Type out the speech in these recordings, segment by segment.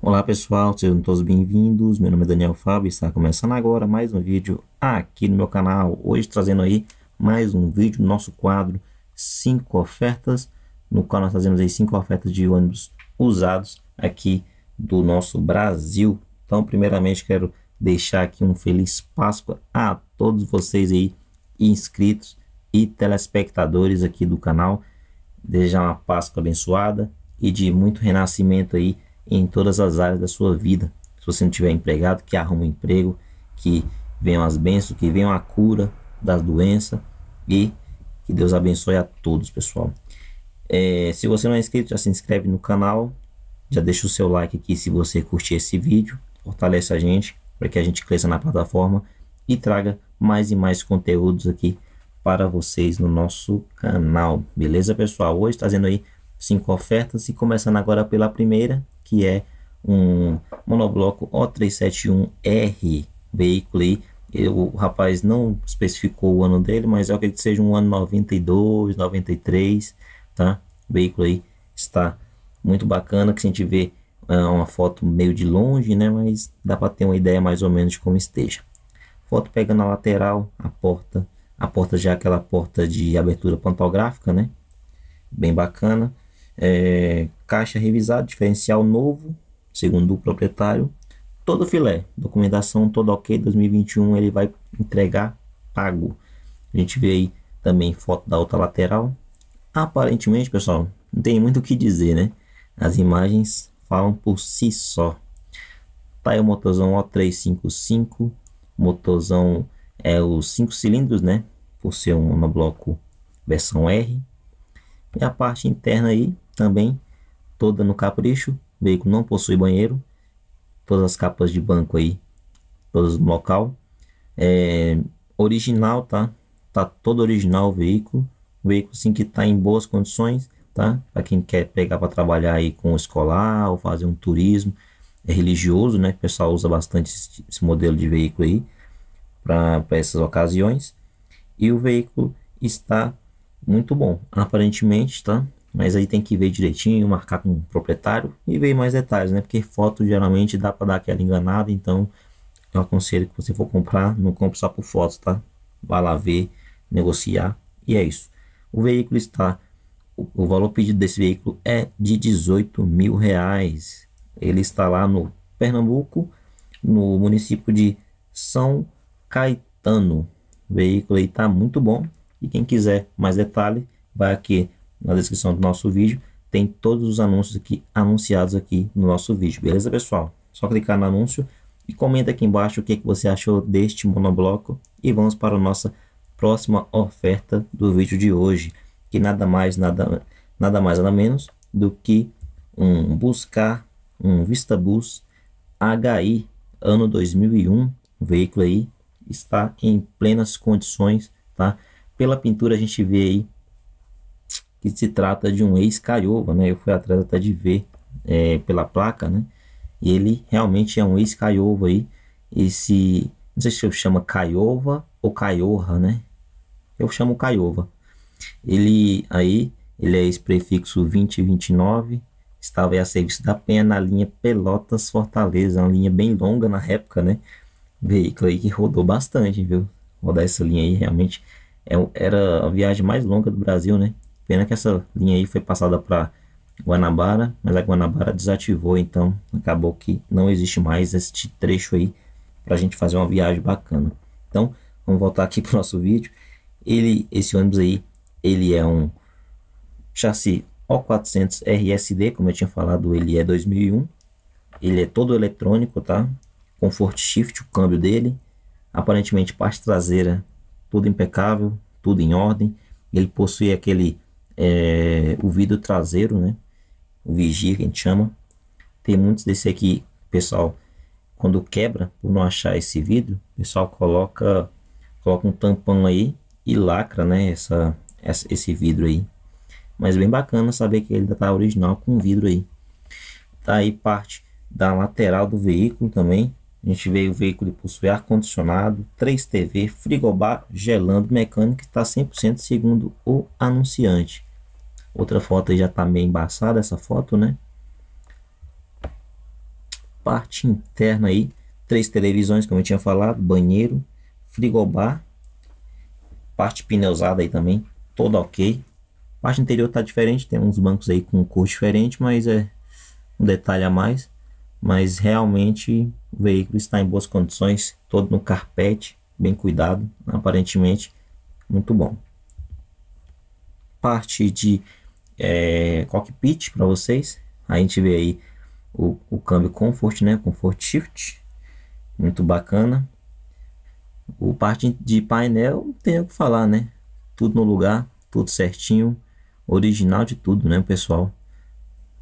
Olá pessoal, sejam todos bem-vindos. Meu nome é Daniel Fábio e está começando agora mais um vídeo aqui no meu canal. Hoje trazendo aí mais um vídeo do nosso quadro 5 ofertas, no qual nós trazemos aí 5 ofertas de ônibus usados aqui do nosso Brasil. Então, primeiramente, quero deixar aqui um feliz Páscoa a todos vocês aí inscritos e telespectadores aqui do canal. Desejar uma Páscoa abençoada e de muito renascimento aí em todas as áreas da sua vida. Se você não tiver empregado, que arrume um emprego, que venham as bênçãos, que venham a cura das doenças e que Deus abençoe a todos, pessoal. É, se você não é inscrito, já se inscreve no canal, já deixa o seu like aqui se você curtir esse vídeo, fortalece a gente para que a gente cresça na plataforma e traga mais e mais conteúdos aqui para vocês no nosso canal. Beleza, pessoal? Hoje trazendo aí cinco ofertas e começando agora pela primeira, que é um monobloco O371R, veículo aí. Eu, o rapaz não especificou o ano dele, mas eu acredito que seja um ano 92, 93, tá? O veículo aí está muito bacana, que a gente vê uh, uma foto meio de longe, né? Mas dá para ter uma ideia mais ou menos de como esteja. Foto pegando a lateral, a porta, a porta já é aquela porta de abertura pantográfica, né? Bem bacana é, caixa revisada, diferencial novo, segundo o proprietário, todo filé, documentação toda ok, 2021 ele vai entregar pago. A gente vê aí também foto da outra lateral. Aparentemente, pessoal, não tem muito o que dizer, né? As imagens falam por si só. Tá aí o motorzão O355, motorzão é os 5 cilindros, né? Por ser um monobloco versão R. E a parte interna aí, também toda no capricho. O veículo não possui banheiro. Todas as capas de banco aí, todas no local. É, original, tá? Tá todo original o veículo. O veículo sim que tá em boas condições, tá? Para quem quer pegar para trabalhar aí com o escolar ou fazer um turismo é religioso, né? O pessoal usa bastante esse, modelo de veículo aí para essas ocasiões. E o veículo está muito bom, aparentemente, tá? Mas aí tem que ver direitinho, marcar com o proprietário e ver mais detalhes, né? Porque foto geralmente dá para dar aquela enganada, então eu aconselho que você for comprar, não compre só por fotos, tá? Vá lá ver, negociar e é isso. O veículo está, o, o valor pedido desse veículo é de 18 mil reais. Ele está lá no Pernambuco, no município de São Caetano. O veículo aí está muito bom e quem quiser mais detalhe vai aqui na descrição do nosso vídeo, tem todos os anúncios aqui anunciados aqui no nosso vídeo, beleza pessoal? Só clicar no anúncio e comenta aqui embaixo o que, é que você achou deste monobloco e vamos para a nossa próxima oferta do vídeo de hoje, que nada mais, nada, nada mais, nada menos do que um Buscar, um VistaBus HI ano 2001, um veículo aí está em plenas condições, tá? Pela pintura a gente vê aí que se trata de um ex-Caiova, né? Eu fui atrás até de ver é, pela placa, né? E ele realmente é um ex-Caiova aí. Esse, não sei se eu chamo Caiova ou Caiorra, né? Eu chamo Caiova. Ele aí, ele é ex-prefixo 2029, estava aí a serviço da Penha na linha Pelotas Fortaleza, uma linha bem longa na época, né? Veículo aí que rodou bastante, viu? Rodar essa linha aí realmente é, era a viagem mais longa do Brasil, né? Pena que essa linha aí foi passada para Guanabara, mas a Guanabara desativou, então acabou que não existe mais este trecho aí para a gente fazer uma viagem bacana. Então, vamos voltar aqui para o nosso vídeo. Ele, esse ônibus aí, ele é um chassi O400 RSD, como eu tinha falado, ele é 2001. Ele é todo eletrônico, tá? Comfort shift, o câmbio dele. Aparentemente, parte traseira, tudo impecável, tudo em ordem. Ele possui aquele é, o vidro traseiro, né? O vigia que a gente chama. Tem muitos desse aqui, pessoal, quando quebra, por não achar esse vidro, o pessoal coloca, coloca um tampão aí e lacra, né? Essa, essa esse vidro aí. Mas bem bacana saber que ele ainda tá original com vidro aí. Tá aí parte da lateral do veículo também. A gente vê o veículo possui ar-condicionado, 3 TV, frigobar, gelando, mecânico está 100% segundo o anunciante. Outra foto já está meio embaçada essa foto, né? Parte interna aí, três televisões, como eu tinha falado, banheiro, frigobar, parte pneusada aí também, toda ok. Parte interior tá diferente, tem uns bancos aí com cor diferente, mas é um detalhe a mais. Mas realmente o veículo está em boas condições, todo no carpete, bem cuidado, aparentemente muito bom. Parte de é, cockpit para vocês. A gente vê aí o, o câmbio Comfort, né? Comfort Shift, muito bacana. O parte de painel, não tem o que falar, né? Tudo no lugar, tudo certinho, original de tudo, né, pessoal?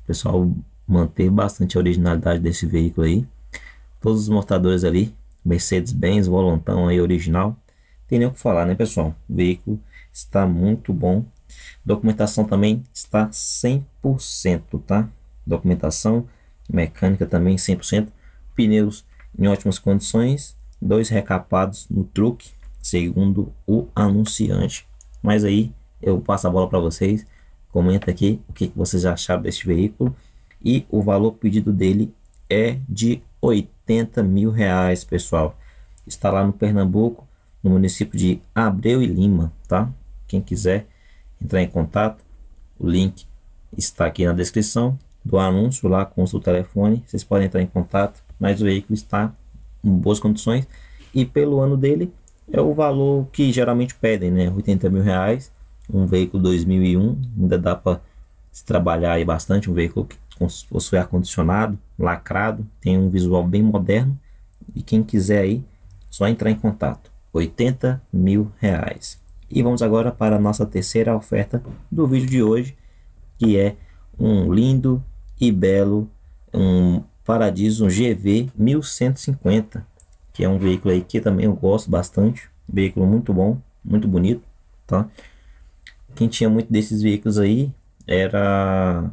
O pessoal manter bastante a originalidade desse veículo aí. Todos os montadores ali, Mercedes-Benz, volantão aí original. Tem nem o que falar, né, pessoal? O veículo está muito bom Documentação também está 100%, tá? Documentação mecânica também 100%. Pneus em ótimas condições, dois recapados no truque, segundo o anunciante. Mas aí eu passo a bola para vocês. Comenta aqui o que vocês acharam deste veículo. E o valor pedido dele é de 80 mil reais, pessoal. Está lá no Pernambuco, no município de Abreu e Lima, tá? Quem quiser entrar em contato, o link está aqui na descrição do anúncio lá com o seu telefone, vocês podem entrar em contato, mas o veículo está em boas condições e pelo ano dele é o valor que geralmente pedem, né? 80 mil reais, um veículo 2001, ainda dá para se trabalhar aí bastante, um veículo que possui ar-condicionado, lacrado, tem um visual bem moderno e quem quiser aí, só entrar em contato, 80 mil reais. E vamos agora para a nossa terceira oferta do vídeo de hoje, que é um lindo e belo um Paradiso GV 1150, que é um veículo aí que também eu gosto bastante, veículo muito bom, muito bonito, tá? Quem tinha muito desses veículos aí era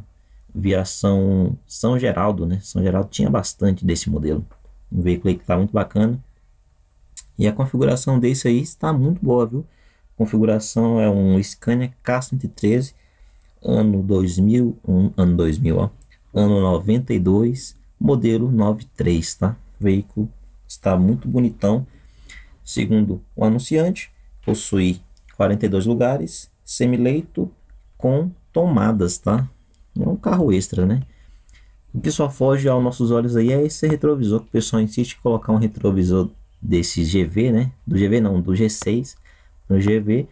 Viação São Geraldo, né? São Geraldo tinha bastante desse modelo, um veículo aí que tá muito bacana. E a configuração desse aí está muito boa, viu? configuração é um Scania K113, ano 2001, ano 2000, ó, ano 92, modelo 93, tá? O veículo está muito bonitão. Segundo o anunciante, possui 42 lugares, semileito com tomadas, tá? É um carro extra, né? O que só foge aos nossos olhos aí é esse retrovisor, que o pessoal insiste em colocar um retrovisor desse GV, né? Do GV não, do G6, no GV,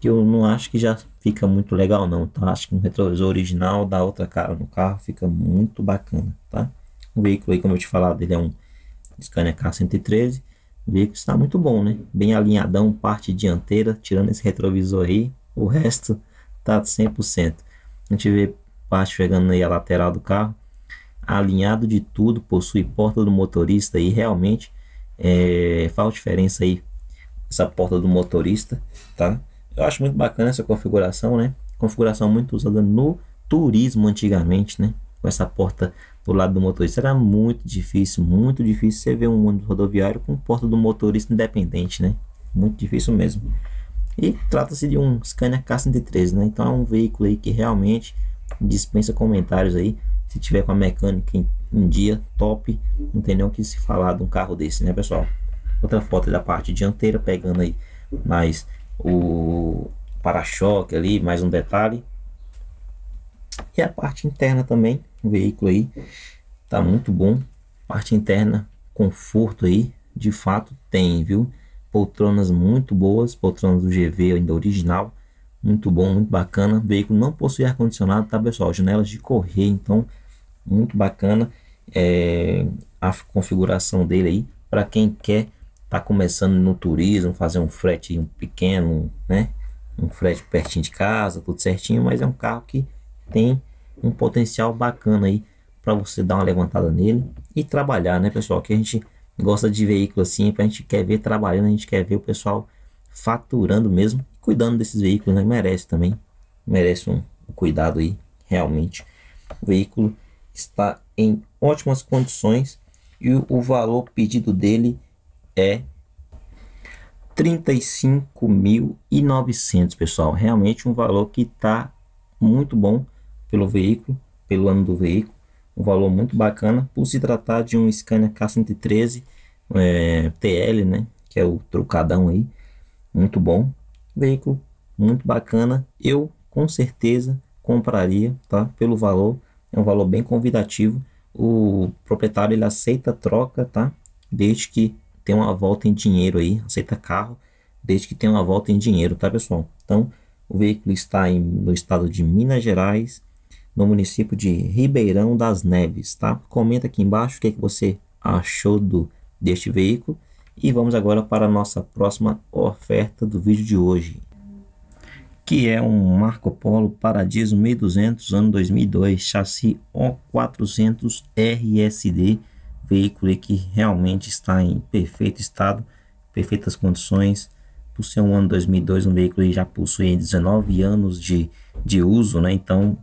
que eu não acho que já fica muito legal não, tá? Acho que um retrovisor original da outra cara no carro fica muito bacana, tá? O veículo aí, como eu te falado, ele é um Scania K113, o veículo está muito bom, né? Bem alinhadão, parte dianteira, tirando esse retrovisor aí, o resto tá 100%. A gente vê parte chegando aí a lateral do carro, alinhado de tudo, possui porta do motorista e realmente é, faz diferença aí essa porta do motorista, tá? Eu acho muito bacana essa configuração, né? Configuração muito usada no turismo antigamente, né? Com essa porta do lado do motorista era muito difícil, muito difícil você ver um ônibus rodoviário com porta do motorista independente, né? Muito difícil mesmo. E trata-se de um Scania k 113 né? Então é um veículo aí que realmente dispensa comentários aí. Se tiver com a mecânica em, em dia, top, não tem nem o que se falar de um carro desse, né, pessoal? outra foto da parte dianteira, pegando aí mais o para-choque ali, mais um detalhe. E a parte interna também, o veículo aí tá muito bom. Parte interna, conforto aí, de fato tem, viu? Poltronas muito boas, poltronas do GV ainda original, muito bom, muito bacana. O veículo não possui ar-condicionado, tá pessoal? Janelas de correr, então, muito bacana é, a configuração dele aí, para quem quer está começando no turismo, fazer um frete um pequeno, né? Um frete pertinho de casa, tudo certinho, mas é um carro que tem um potencial bacana aí para você dar uma levantada nele e trabalhar, né, pessoal? Que a gente gosta de veículo assim, a gente quer ver trabalhando, a gente quer ver o pessoal faturando mesmo, cuidando desses veículos, né? Merece também, merece um cuidado aí, realmente. O veículo está em ótimas condições e o valor pedido dele é 35.900, pessoal. Realmente um valor que está muito bom pelo veículo, pelo ano do veículo. Um valor muito bacana por se tratar de um Scania K113 é, TL, né? Que é o trocadão aí. Muito bom. Veículo muito bacana. Eu com certeza compraria, tá? Pelo valor. É um valor bem convidativo. O proprietário ele aceita troca, tá? Desde que tem uma volta em dinheiro aí, aceita carro, desde que tenha uma volta em dinheiro, tá pessoal? Então, o veículo está em, no estado de Minas Gerais, no município de Ribeirão das Neves, tá? Comenta aqui embaixo o que, é que você achou do, deste veículo. E vamos agora para a nossa próxima oferta do vídeo de hoje, que é um Marco Polo Paradiso 1200 ano 2002, chassi O400 RSD veículo que realmente está em perfeito estado, perfeitas condições. Por ser um ano 2002, um veículo que já possui 19 anos de, de uso, né? Então,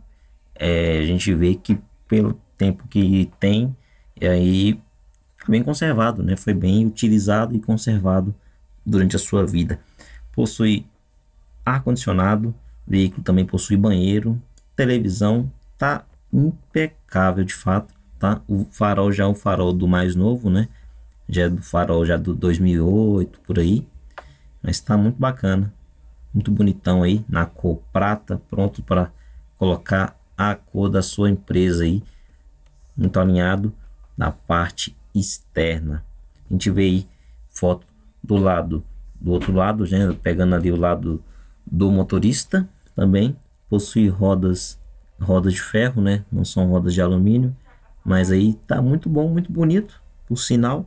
é, a gente vê que pelo tempo que tem, é aí bem conservado, né? Foi bem utilizado e conservado durante a sua vida. Possui ar-condicionado, veículo também possui banheiro, televisão, tá impecável de fato tá? O farol já é o farol do mais novo, né? Já é do farol já do 2008, por aí. Mas tá muito bacana. Muito bonitão aí, na cor prata, pronto para colocar a cor da sua empresa aí. Muito alinhado na parte externa. A gente vê aí foto do lado, do outro lado, já né? pegando ali o lado do motorista também. Possui rodas rodas de ferro, né? Não são rodas de alumínio. Mas aí tá muito bom, muito bonito, por sinal.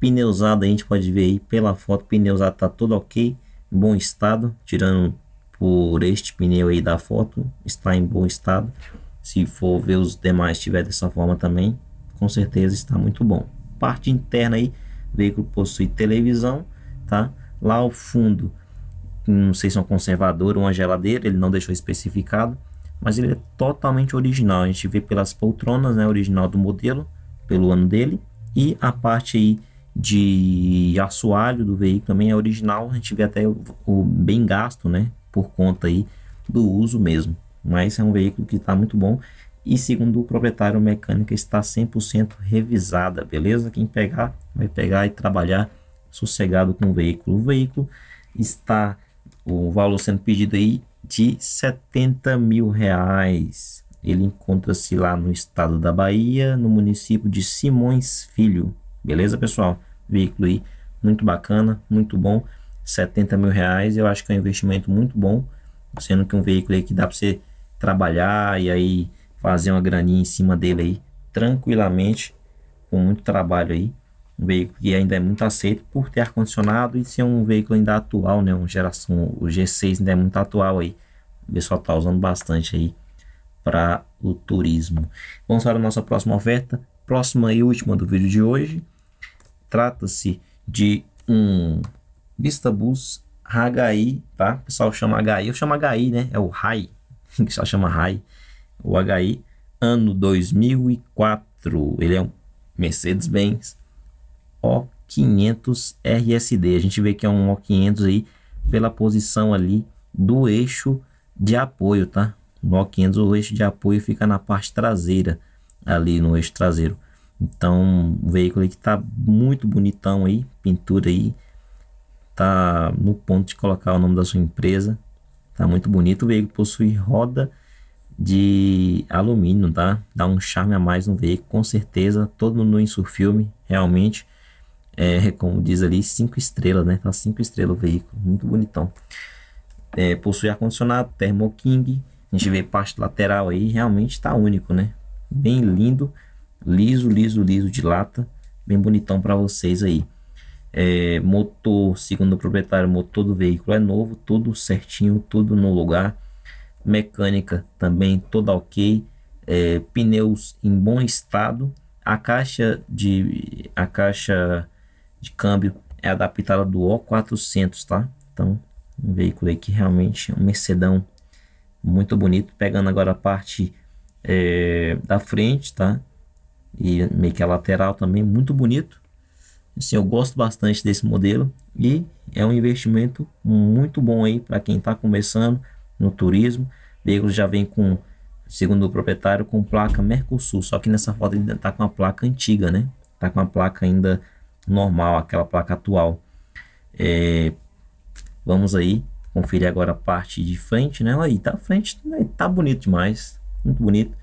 Pneusado a gente pode ver aí pela foto, pneusado tá tudo ok, em bom estado, tirando por este pneu aí da foto, está em bom estado. Se for ver os demais tiver dessa forma também, com certeza está muito bom. Parte interna aí, o veículo possui televisão, tá? Lá ao fundo, não sei se é um conservador ou uma geladeira, ele não deixou especificado mas ele é totalmente original. A gente vê pelas poltronas, né, original do modelo, pelo ano dele, e a parte aí de assoalho do veículo também é original, a gente vê até o, o bem gasto, né, por conta aí do uso mesmo. Mas é um veículo que está muito bom e segundo o proprietário, a mecânica está 100% revisada, beleza? Quem pegar, vai pegar e trabalhar sossegado com o veículo. O veículo está, o valor sendo pedido aí de 70 mil reais. Ele encontra-se lá no estado da Bahia, no município de Simões Filho. Beleza, pessoal? Veículo aí muito bacana, muito bom. 70 mil reais, eu acho que é um investimento muito bom, sendo que um veículo aí que dá para você trabalhar e aí fazer uma graninha em cima dele aí tranquilamente, com muito trabalho aí um veículo que ainda é muito aceito por ter ar-condicionado e ser um veículo ainda atual, né? Uma geração, o G6 ainda é muito atual aí. O pessoal tá usando bastante aí para o turismo. Vamos para a nossa próxima oferta, próxima e última do vídeo de hoje. Trata-se de um VistaBus HI, tá? O pessoal chama HI, eu chamo HI, né? É o HI, o pessoal chama HI. O HI, ano 2004. Ele é um Mercedes-Benz o500 RSD. A gente vê que é um O500 aí pela posição ali do eixo de apoio, tá? No O500 o eixo de apoio fica na parte traseira, ali no eixo traseiro. Então, um veículo que tá muito bonitão aí, pintura aí, tá no ponto de colocar o nome da sua empresa. Tá muito bonito, o veículo possui roda de alumínio, tá? Dá um charme a mais no veículo, com certeza. Todo mundo no Insurfilme, realmente é, como diz ali, cinco estrelas, né? Tá cinco estrelas o veículo, muito bonitão. É, possui ar-condicionado, Thermo King, a gente vê parte lateral aí, realmente tá único, né? Bem lindo, liso, liso, liso de lata, bem bonitão para vocês aí. É, motor, segundo o proprietário, motor do veículo é novo, tudo certinho, tudo no lugar. Mecânica também toda ok, é, pneus em bom estado. A caixa de a caixa de câmbio é adaptada do O400, tá? Então, um veículo aí que realmente é um Mercedão muito bonito. Pegando agora a parte é, da frente, tá? E meio que a lateral também, muito bonito. Assim, eu gosto bastante desse modelo e é um investimento muito bom aí para quem está começando no turismo. O veículo já vem com, segundo o proprietário, com placa Mercosul, só que nessa foto ele está com a placa antiga, né? Está com a placa ainda normal, aquela placa atual. É, vamos aí conferir agora a parte de frente, né? Aí tá a frente, tá bonito demais, muito bonito.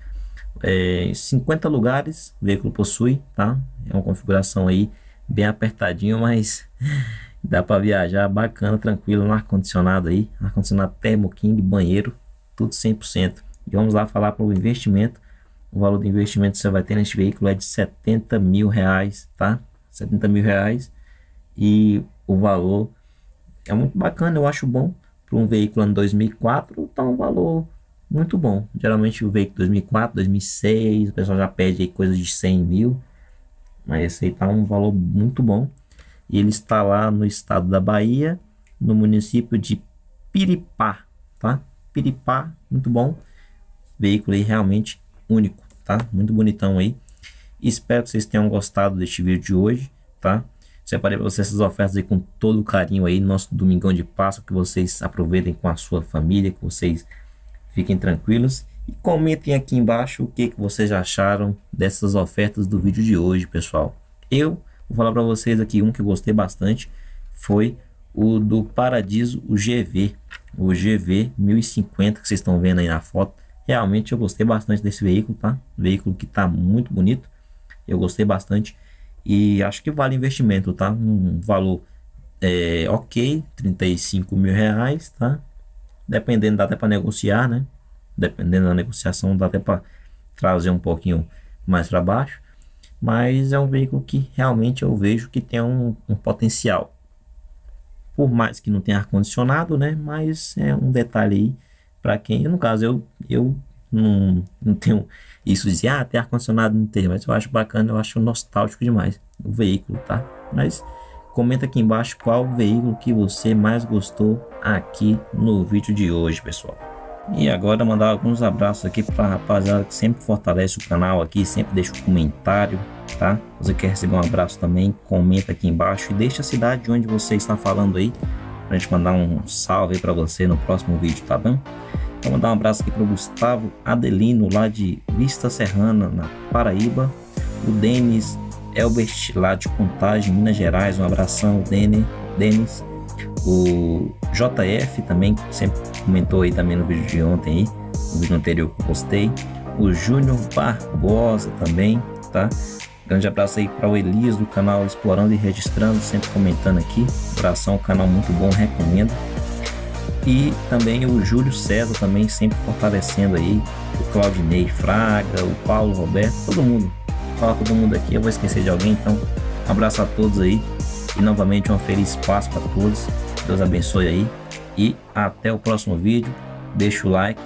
É, 50 lugares o veículo possui, tá? É uma configuração aí bem apertadinho, mas dá para viajar bacana, tranquilo, no ar-condicionado aí, ar-condicionado Thermo King, banheiro, tudo 100%. E vamos lá falar para o investimento. O valor do investimento que você vai ter neste veículo é de 70 mil reais, tá? 70 mil reais e o valor é muito bacana, eu acho bom para um veículo ano 2004, tá um valor muito bom. Geralmente o veículo 2004, 2006, o pessoal já pede aí coisas de 100 mil, mas esse aí tá um valor muito bom. E ele está lá no estado da Bahia, no município de Piripá, tá? Piripá, muito bom. Veículo aí realmente único, tá? Muito bonitão aí. Espero que vocês tenham gostado deste vídeo de hoje, tá? Separei para vocês essas ofertas aí com todo o carinho aí, nosso domingão de passo, que vocês aproveitem com a sua família, que vocês fiquem tranquilos. E comentem aqui embaixo o que, que vocês acharam dessas ofertas do vídeo de hoje, pessoal. Eu vou falar para vocês aqui um que gostei bastante, foi o do Paradiso, o GV, o GV 1050 que vocês estão vendo aí na foto. Realmente eu gostei bastante desse veículo, tá? Veículo que tá muito bonito. Eu gostei bastante e acho que vale investimento, tá? Um valor é, ok, 35 mil reais, tá? Dependendo, dá até para negociar, né? Dependendo da negociação, dá até para trazer um pouquinho mais para baixo. Mas é um veículo que realmente eu vejo que tem um, um potencial. Por mais que não tenha ar-condicionado, né? Mas é um detalhe aí para quem, no caso, eu, eu não, não tenho isso de dizer, ah, tem ar-condicionado, não tem, mas eu acho bacana, eu acho nostálgico demais o veículo, tá? Mas comenta aqui embaixo qual veículo que você mais gostou aqui no vídeo de hoje, pessoal. E agora mandar alguns abraços aqui para a rapaziada que sempre fortalece o canal aqui, sempre deixa um comentário, tá? você quer receber um abraço também, comenta aqui embaixo e deixa a cidade de onde você está falando aí, a gente mandar um salve para você no próximo vídeo, tá bom? Então, vou mandar um abraço aqui para o Gustavo Adelino, lá de Vista Serrana, na Paraíba. O Denis Elbert, lá de Contagem, Minas Gerais. Um abração, Denis. O JF também, sempre comentou aí também no vídeo de ontem, aí, no vídeo anterior que eu postei. O Júnior Barbosa também, tá? Grande abraço aí para o Elias do canal Explorando e Registrando, sempre comentando aqui. Abração, canal muito bom, recomendo. E também o Júlio César também sempre fortalecendo aí. O Claudinei Fraga, o Paulo Roberto, todo mundo. Fala todo mundo aqui, eu vou esquecer de alguém, então abraço a todos aí. E novamente um feliz Páscoa a todos. Deus abençoe aí. E até o próximo vídeo. Deixa o like,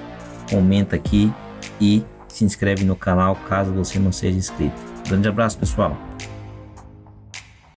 comenta aqui e se inscreve no canal caso você não seja inscrito. Grande abraço, pessoal.